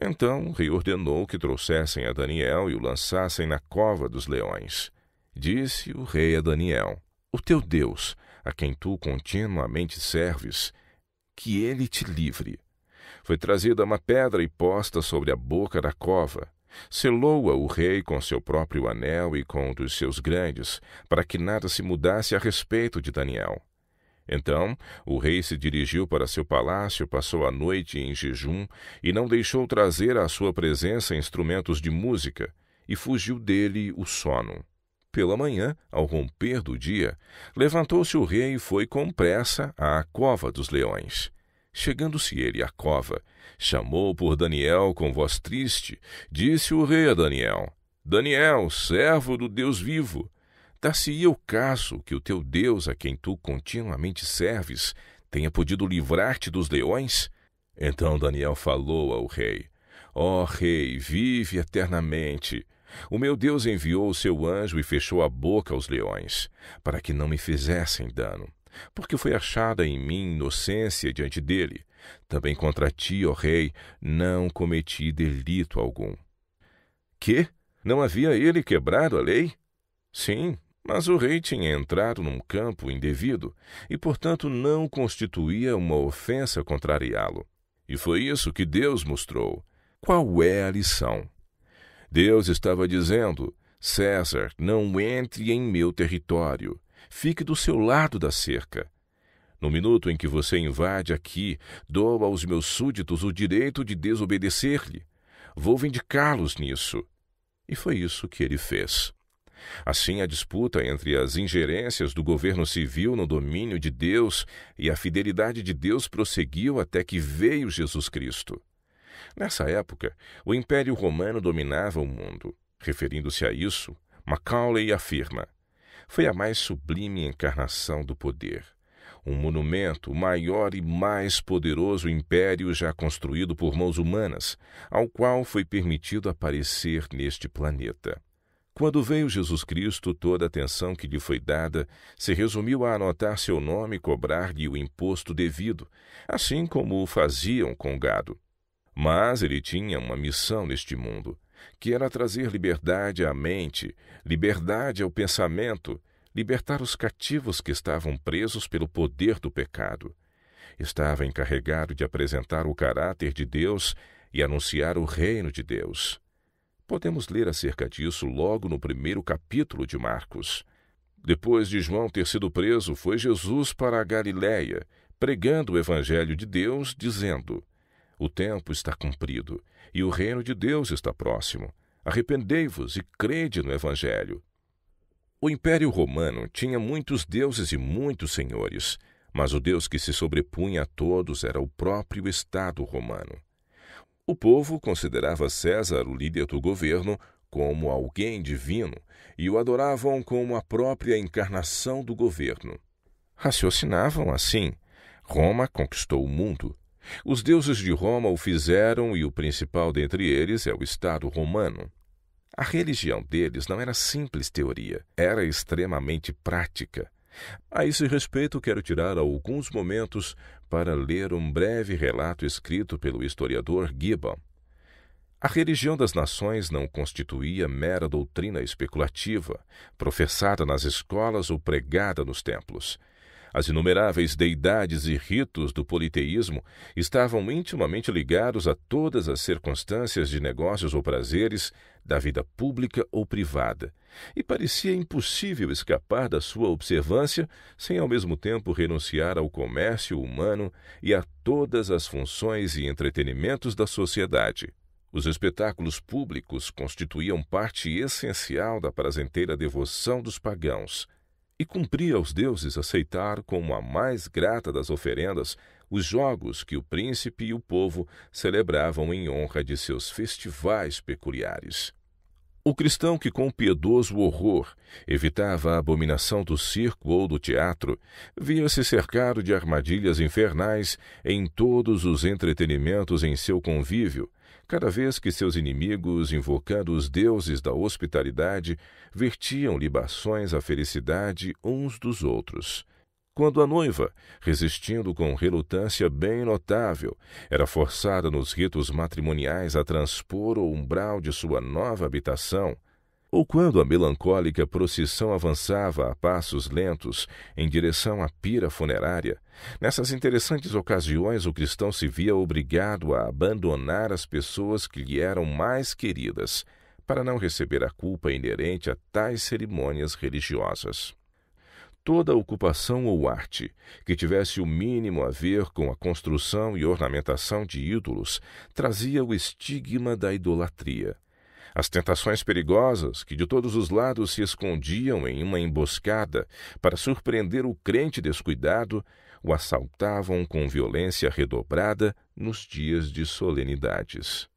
Então o rei ordenou que trouxessem a Daniel e o lançassem na cova dos leões. Disse o rei a Daniel: O teu Deus, a quem tu continuamente serves, que ele te livre foi trazida uma pedra e posta sobre a boca da cova. Selou-a o rei com seu próprio anel e com um dos seus grandes, para que nada se mudasse a respeito de Daniel. Então o rei se dirigiu para seu palácio, passou a noite em jejum e não deixou trazer à sua presença instrumentos de música, e fugiu dele o sono. Pela manhã, ao romper do dia, levantou-se o rei e foi com pressa à cova dos leões. Chegando-se ele à cova, chamou por Daniel com voz triste, disse o rei a Daniel: Daniel, servo do Deus vivo, dar-se-ia o caso que o teu Deus, a quem tu continuamente serves, tenha podido livrar-te dos leões? Então Daniel falou ao rei: Ó oh, rei, vive eternamente. O meu Deus enviou o seu anjo e fechou a boca aos leões, para que não me fizessem dano porque foi achada em mim inocência diante dele. Também contra ti, ó rei, não cometi delito algum. Que? Não havia ele quebrado a lei? Sim, mas o rei tinha entrado num campo indevido e, portanto, não constituía uma ofensa contrariá-lo. E foi isso que Deus mostrou. Qual é a lição? Deus estava dizendo: César, não entre em meu território fique do seu lado da cerca. No minuto em que você invade aqui, dou aos meus súditos o direito de desobedecer-lhe. Vou vindicá-los nisso. E foi isso que ele fez. Assim, a disputa entre as ingerências do governo civil no domínio de Deus e a fidelidade de Deus prosseguiu até que veio Jesus Cristo. Nessa época, o Império Romano dominava o mundo. Referindo-se a isso, Macaulay afirma: foi a mais sublime encarnação do poder. Um monumento, o maior e mais poderoso império já construído por mãos humanas, ao qual foi permitido aparecer neste planeta. Quando veio Jesus Cristo, toda a atenção que lhe foi dada se resumiu a anotar seu nome e cobrar-lhe o imposto devido, assim como o faziam com o gado. Mas ele tinha uma missão neste mundo que era trazer liberdade à mente, liberdade ao pensamento, libertar os cativos que estavam presos pelo poder do pecado. Estava encarregado de apresentar o caráter de Deus e anunciar o reino de Deus. Podemos ler acerca disso logo no primeiro capítulo de Marcos. Depois de João ter sido preso, foi Jesus para a Galiléia, pregando o evangelho de Deus, dizendo: O tempo está cumprido e o reino de Deus está próximo. Arrependei-vos e crede no Evangelho. O Império Romano tinha muitos deuses e muitos senhores, mas o Deus que se sobrepunha a todos era o próprio Estado romano. O povo considerava César, o líder do governo, como alguém divino e o adoravam como a própria encarnação do governo. Raciocinavam assim: Roma conquistou o mundo, os deuses de Roma o fizeram e o principal dentre eles é o Estado romano. A religião deles não era simples teoria, era extremamente prática. A esse respeito, quero tirar alguns momentos para ler um breve relato escrito pelo historiador Gibbon. A religião das nações não constituía mera doutrina especulativa, professada nas escolas ou pregada nos templos. As inumeráveis deidades e ritos do politeísmo estavam intimamente ligados a todas as circunstâncias de negócios ou prazeres da vida pública ou privada, e parecia impossível escapar da sua observância sem ao mesmo tempo renunciar ao comércio humano e a todas as funções e entretenimentos da sociedade. Os espetáculos públicos constituíam parte essencial da prazenteira devoção dos pagãos. E cumpria aos deuses aceitar como a mais grata das oferendas os jogos que o príncipe e o povo celebravam em honra de seus festivais peculiares. O cristão que, com piedoso horror, evitava a abominação do circo ou do teatro, via-se cercado de armadilhas infernais em todos os entretenimentos em seu convívio, Cada vez que seus inimigos, invocando os deuses da hospitalidade, vertiam libações à felicidade uns dos outros. Quando a noiva, resistindo com relutância bem notável, era forçada nos ritos matrimoniais a transpor o umbral de sua nova habitação, ou quando a melancólica procissão avançava a passos lentos em direção à pira funerária, nessas interessantes ocasiões o cristão se via obrigado a abandonar as pessoas que lhe eram mais queridas, para não receber a culpa inerente a tais cerimônias religiosas. Toda ocupação ou arte que tivesse o mínimo a ver com a construção e ornamentação de ídolos trazia o estigma da idolatria as tentações perigosas que de todos os lados se escondiam em uma emboscada para surpreender o crente descuidado o assaltavam com violência redobrada nos dias de solenidades.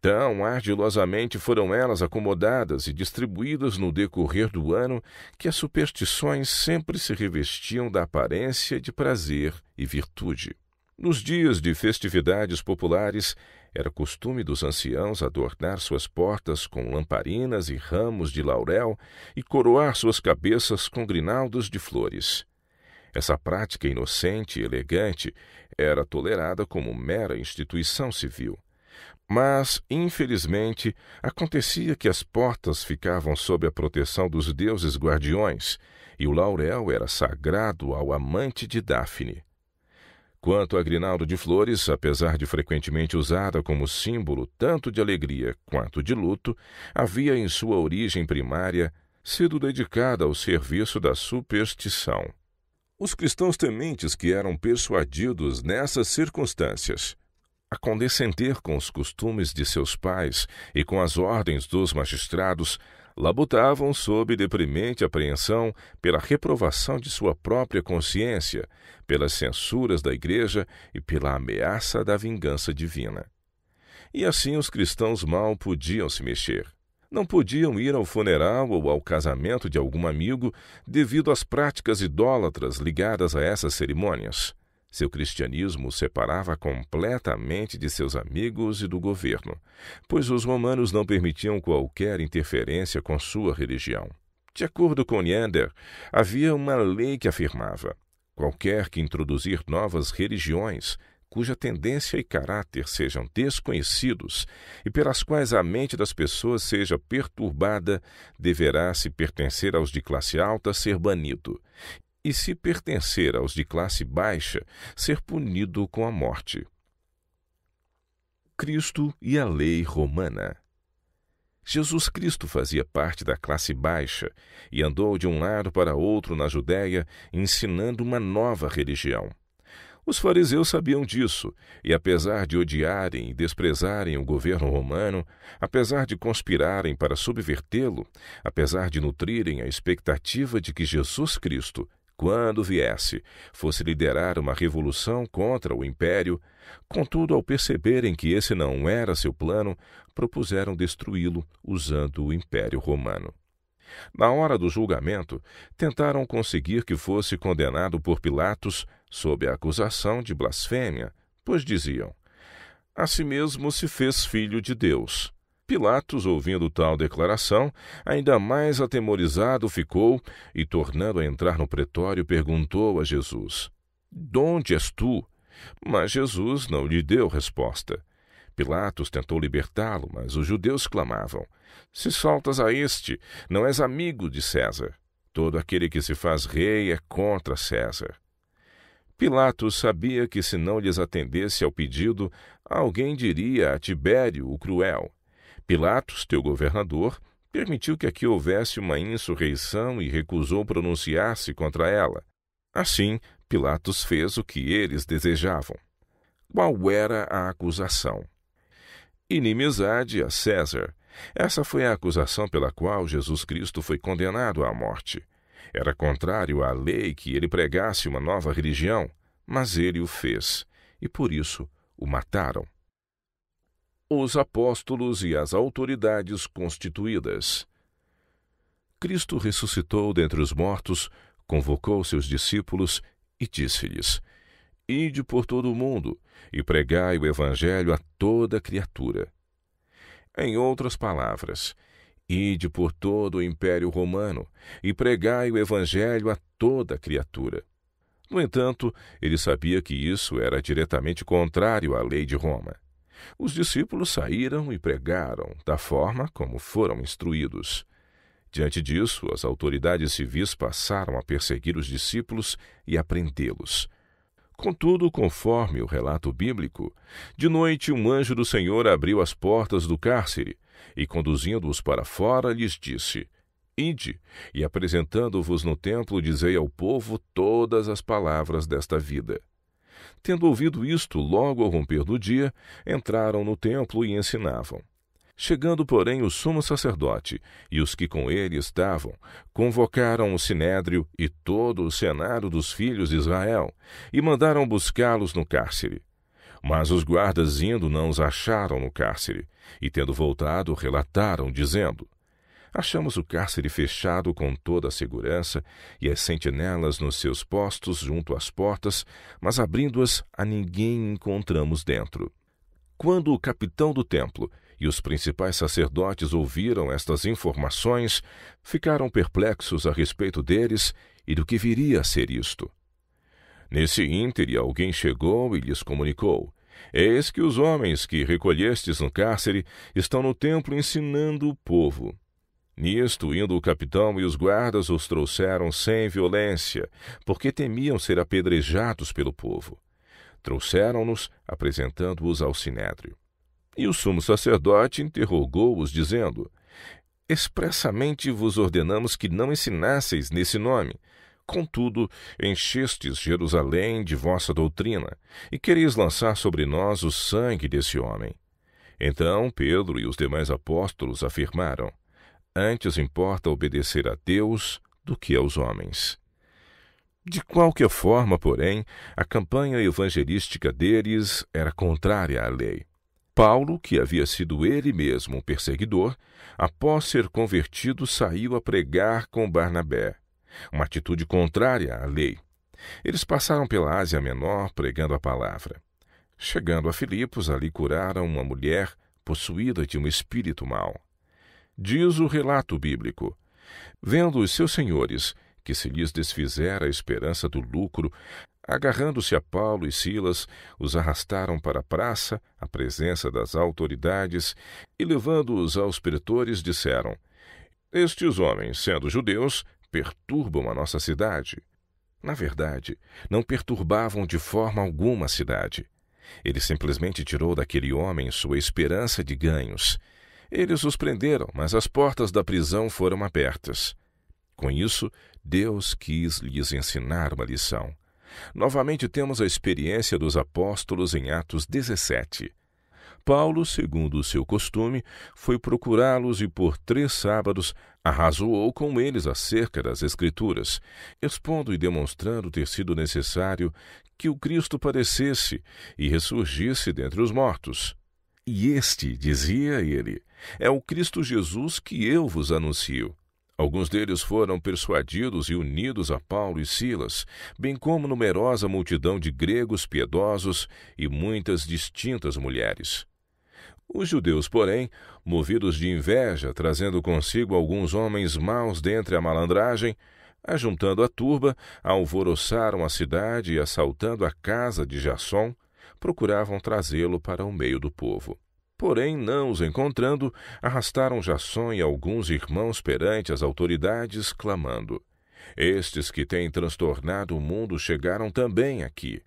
Tão ardilosamente foram elas acomodadas e distribuídas no decorrer do ano que as superstições sempre se revestiam da aparência de prazer e virtude. Nos dias de festividades populares, era costume dos anciãos adornar suas portas com lamparinas e ramos de laurel e coroar suas cabeças com grinaldos de flores. Essa prática inocente e elegante era tolerada como mera instituição civil. Mas, infelizmente, acontecia que as portas ficavam sob a proteção dos deuses guardiões, e o laurel era sagrado ao amante de Daphne. Quanto a grinaldo de flores, apesar de frequentemente usada como símbolo tanto de alegria quanto de luto, havia em sua origem primária sido dedicada ao serviço da superstição. Os cristãos tementes que eram persuadidos nessas circunstâncias a condescender com os costumes de seus pais e com as ordens dos magistrados labutavam sob deprimente apreensão pela reprovação de sua própria consciência, pelas censuras da Igreja e pela ameaça da vingança divina. E assim os cristãos mal podiam se mexer. Não podiam ir ao funeral ou ao casamento de algum amigo devido às práticas idólatras ligadas a essas cerimônias. Seu cristianismo o separava completamente de seus amigos e do governo, pois os romanos não permitiam qualquer interferência com sua religião. De acordo com Neander, havia uma lei que afirmava: qualquer que introduzir novas religiões, cuja tendência e caráter sejam desconhecidos e pelas quais a mente das pessoas seja perturbada, deverá, se pertencer aos de classe alta, ser banido, e, se pertencer aos de classe baixa, ser punido com a morte. Cristo e a lei romana. Jesus Cristo fazia parte da classe baixa e andou de um lado para outro na Judéia, ensinando uma nova religião. Os fariseus sabiam disso, e apesar de odiarem e desprezarem o governo romano, apesar de conspirarem para subvertê-lo, apesar de nutrirem a expectativa de que Jesus Cristo quando viesse, fosse liderar uma revolução contra o império, contudo, ao perceberem que esse não era seu plano, propuseram destruí-lo usando o império romano. Na hora do julgamento, tentaram conseguir que fosse condenado por Pilatos sob a acusação de blasfêmia, pois diziam: A si mesmo se fez filho de Deus. Pilatos, ouvindo tal declaração, ainda mais atemorizado ficou e, tornando a entrar no pretório, perguntou a Jesus: Donde és tu? Mas Jesus não lhe deu resposta. Pilatos tentou libertá-lo, mas os judeus clamavam: Se soltas a este, não és amigo de César. Todo aquele que se faz rei é contra César. Pilatos sabia que, se não lhes atendesse ao pedido, alguém diria a Tibério o Cruel: Pilatos, teu governador, permitiu que aqui houvesse uma insurreição e recusou pronunciar-se contra ela. Assim, Pilatos fez o que eles desejavam. Qual era a acusação? Inimizade a César. Essa foi a acusação pela qual Jesus Cristo foi condenado à morte. Era contrário à lei que ele pregasse uma nova religião, mas ele o fez, e por isso o mataram os apóstolos e as autoridades constituídas. Cristo ressuscitou dentre os mortos, convocou seus discípulos e disse-lhes: Ide por todo o mundo e pregai o Evangelho a toda criatura. Em outras palavras, ide por todo o Império Romano e pregai o Evangelho a toda criatura. No entanto, ele sabia que isso era diretamente contrário à lei de Roma. Os discípulos saíram e pregaram, da forma como foram instruídos. Diante disso, as autoridades civis passaram a perseguir os discípulos e a prendê-los. Contudo, conforme o relato bíblico, de noite um anjo do Senhor abriu as portas do cárcere e, conduzindo-os para fora, lhes disse: Ide, e apresentando-vos no templo, dizei ao povo todas as palavras desta vida. Tendo ouvido isto, logo ao romper do dia, entraram no templo e ensinavam. Chegando, porém, o sumo sacerdote e os que com ele estavam, convocaram o sinédrio e todo o senado dos filhos de Israel, e mandaram buscá-los no cárcere. Mas os guardas indo não os acharam no cárcere, e tendo voltado, relataram, dizendo: Achamos o cárcere fechado com toda a segurança e as sentinelas nos seus postos junto às portas, mas abrindo-as a ninguém encontramos dentro. Quando o capitão do templo e os principais sacerdotes ouviram estas informações, ficaram perplexos a respeito deles e do que viria a ser isto. Nesse íntere, alguém chegou e lhes comunicou: Eis que os homens que recolhestes no cárcere estão no templo ensinando o povo. Nisto, indo o capitão e os guardas os trouxeram sem violência, porque temiam ser apedrejados pelo povo. Trouxeram-nos, apresentando-os ao sinédrio. E o sumo sacerdote interrogou-os, dizendo: Expressamente vos ordenamos que não ensinasseis nesse nome. Contudo, enchestes Jerusalém de vossa doutrina, e quereis lançar sobre nós o sangue desse homem. Então Pedro e os demais apóstolos afirmaram: Antes importa obedecer a Deus do que aos homens. De qualquer forma, porém, a campanha evangelística deles era contrária à lei. Paulo, que havia sido ele mesmo um perseguidor, após ser convertido, saiu a pregar com Barnabé, uma atitude contrária à lei. Eles passaram pela Ásia Menor pregando a palavra. Chegando a Filipos, ali curaram uma mulher possuída de um espírito mau. Diz o relato bíblico: Vendo os seus senhores, que se lhes desfizera a esperança do lucro, agarrando-se a Paulo e Silas, os arrastaram para a praça, à presença das autoridades, e levando-os aos pretores, disseram: Estes homens, sendo judeus, perturbam a nossa cidade. Na verdade, não perturbavam de forma alguma a cidade. Ele simplesmente tirou daquele homem sua esperança de ganhos eles os prenderam, mas as portas da prisão foram abertas. Com isso, Deus quis lhes ensinar uma lição. Novamente temos a experiência dos apóstolos em Atos 17. Paulo, segundo o seu costume, foi procurá-los e por três sábados arrazoou com eles acerca das Escrituras, expondo e demonstrando ter sido necessário que o Cristo padecesse e ressurgisse dentre os mortos. E este, dizia ele, é o Cristo Jesus que eu vos anuncio. Alguns deles foram persuadidos e unidos a Paulo e Silas, bem como numerosa multidão de gregos piedosos e muitas distintas mulheres. Os judeus, porém, movidos de inveja, trazendo consigo alguns homens maus dentre a malandragem, ajuntando a turba, alvoroçaram a cidade e assaltando a casa de Jasson, procuravam trazê-lo para o meio do povo. Porém, não os encontrando, arrastaram Jasson e alguns irmãos perante as autoridades, clamando: Estes que têm transtornado o mundo chegaram também aqui.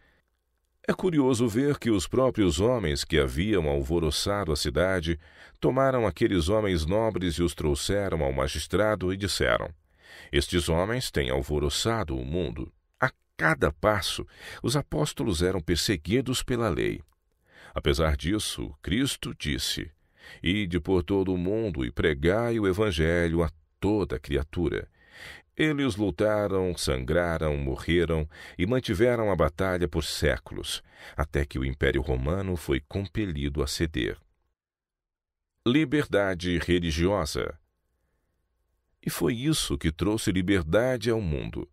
É curioso ver que os próprios homens que haviam alvoroçado a cidade tomaram aqueles homens nobres e os trouxeram ao magistrado e disseram: Estes homens têm alvoroçado o mundo cada passo, os apóstolos eram perseguidos pela lei. Apesar disso, Cristo disse: Ide por todo o mundo e pregai o Evangelho a toda criatura. Eles lutaram, sangraram, morreram e mantiveram a batalha por séculos, até que o Império Romano foi compelido a ceder. Liberdade religiosa. E foi isso que trouxe liberdade ao mundo.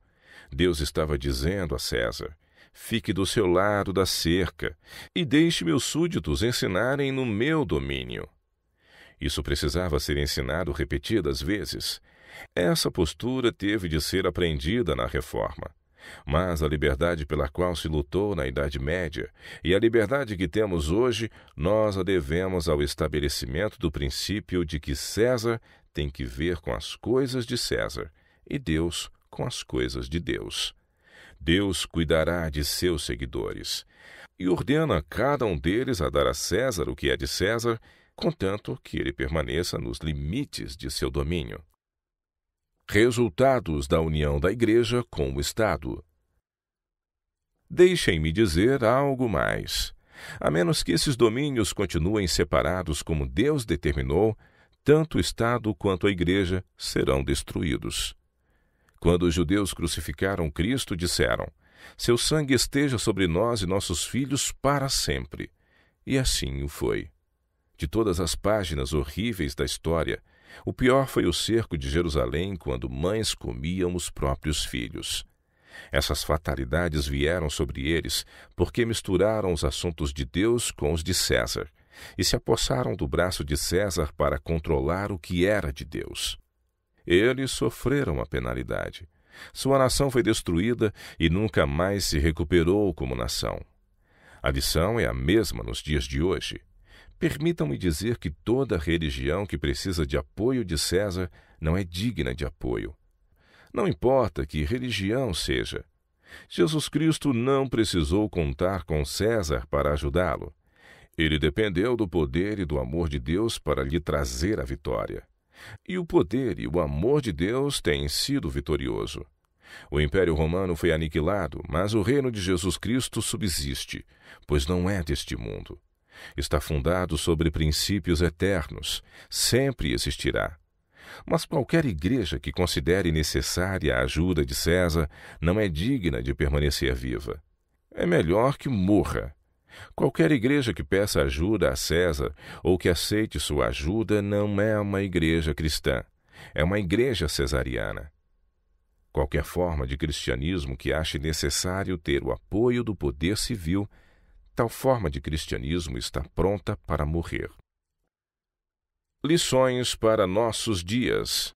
Deus estava dizendo a César: Fique do seu lado da cerca e deixe meus súditos ensinarem no meu domínio. Isso precisava ser ensinado repetidas vezes. Essa postura teve de ser aprendida na reforma. Mas a liberdade pela qual se lutou na Idade Média e a liberdade que temos hoje, nós a devemos ao estabelecimento do princípio de que César tem que ver com as coisas de César e Deus com as coisas de Deus. Deus cuidará de seus seguidores e ordena cada um deles a dar a César o que é de César, contanto que ele permaneça nos limites de seu domínio. Resultados da união da Igreja com o Estado. Deixem-me dizer algo mais. A menos que esses domínios continuem separados como Deus determinou, tanto o Estado quanto a Igreja serão destruídos. Quando os judeus crucificaram Cristo, disseram: Seu sangue esteja sobre nós e nossos filhos para sempre. E assim o foi. De todas as páginas horríveis da história, o pior foi o cerco de Jerusalém quando mães comiam os próprios filhos. Essas fatalidades vieram sobre eles porque misturaram os assuntos de Deus com os de César e se apossaram do braço de César para controlar o que era de Deus. Eles sofreram a penalidade. Sua nação foi destruída e nunca mais se recuperou como nação. A lição é a mesma nos dias de hoje. Permitam-me dizer que toda religião que precisa de apoio de César não é digna de apoio. Não importa que religião seja. Jesus Cristo não precisou contar com César para ajudá-lo. Ele dependeu do poder e do amor de Deus para lhe trazer a vitória. E o poder e o amor de Deus têm sido vitorioso. O Império Romano foi aniquilado, mas o reino de Jesus Cristo subsiste, pois não é deste mundo. Está fundado sobre princípios eternos, sempre existirá. Mas qualquer igreja que considere necessária a ajuda de César não é digna de permanecer viva. É melhor que morra Qualquer igreja que peça ajuda a César ou que aceite sua ajuda não é uma igreja cristã, é uma igreja cesariana. Qualquer forma de cristianismo que ache necessário ter o apoio do poder civil, tal forma de cristianismo está pronta para morrer. Lições para nossos dias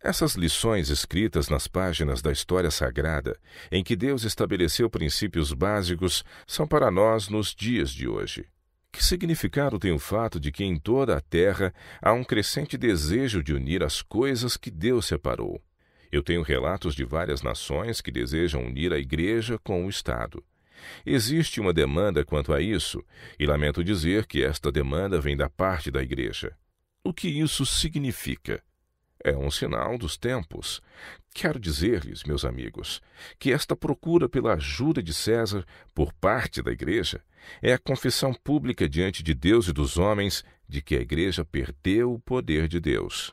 essas lições escritas nas páginas da história sagrada, em que Deus estabeleceu princípios básicos, são para nós nos dias de hoje. Que significado tem o fato de que em toda a terra há um crescente desejo de unir as coisas que Deus separou? Eu tenho relatos de várias nações que desejam unir a igreja com o Estado. Existe uma demanda quanto a isso, e lamento dizer que esta demanda vem da parte da igreja. O que isso significa? É um sinal dos tempos. Quero dizer-lhes, meus amigos, que esta procura pela ajuda de César por parte da Igreja é a confissão pública diante de Deus e dos homens de que a Igreja perdeu o poder de Deus.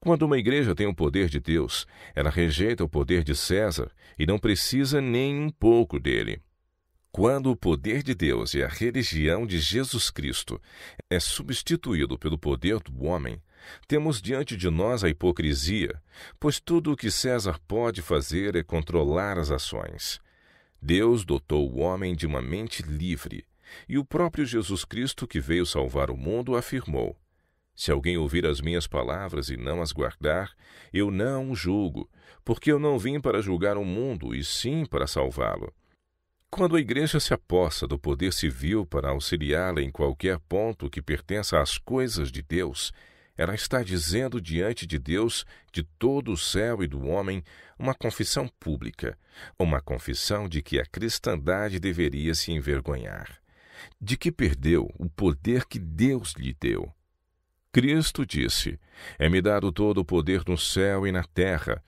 Quando uma igreja tem o poder de Deus, ela rejeita o poder de César e não precisa nem um pouco dele. Quando o poder de Deus e a religião de Jesus Cristo é substituído pelo poder do homem, temos diante de nós a hipocrisia, pois tudo o que César pode fazer é controlar as ações. Deus dotou o homem de uma mente livre, e o próprio Jesus Cristo, que veio salvar o mundo, afirmou: Se alguém ouvir as minhas palavras e não as guardar, eu não o julgo, porque eu não vim para julgar o mundo, e sim para salvá-lo. Quando a Igreja se aposta do poder civil para auxiliá-la em qualquer ponto que pertença às coisas de Deus, ela está dizendo diante de Deus, de todo o céu e do homem, uma confissão pública, uma confissão de que a cristandade deveria se envergonhar, de que perdeu o poder que Deus lhe deu. Cristo disse: É-me dado todo o poder no céu e na terra.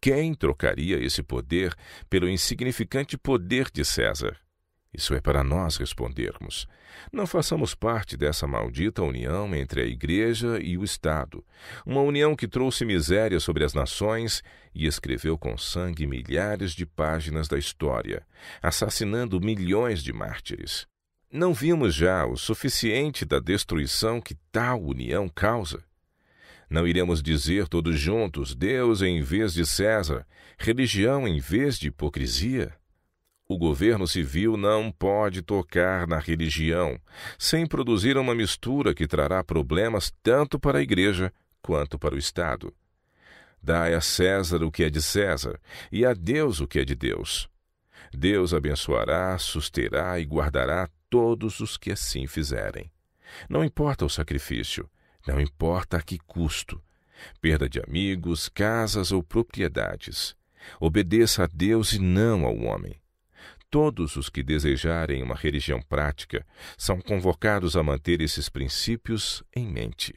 Quem trocaria esse poder pelo insignificante poder de César? Isso é para nós respondermos. Não façamos parte dessa maldita união entre a Igreja e o Estado, uma união que trouxe miséria sobre as nações e escreveu com sangue milhares de páginas da história, assassinando milhões de mártires. Não vimos já o suficiente da destruição que tal união causa? Não iremos dizer todos juntos Deus em vez de César, religião em vez de hipocrisia? O governo civil não pode tocar na religião, sem produzir uma mistura que trará problemas tanto para a Igreja quanto para o Estado. Dai a César o que é de César e a Deus o que é de Deus. Deus abençoará, susterá e guardará todos os que assim fizerem. Não importa o sacrifício, não importa a que custo perda de amigos, casas ou propriedades. Obedeça a Deus e não ao homem. Todos os que desejarem uma religião prática são convocados a manter esses princípios em mente.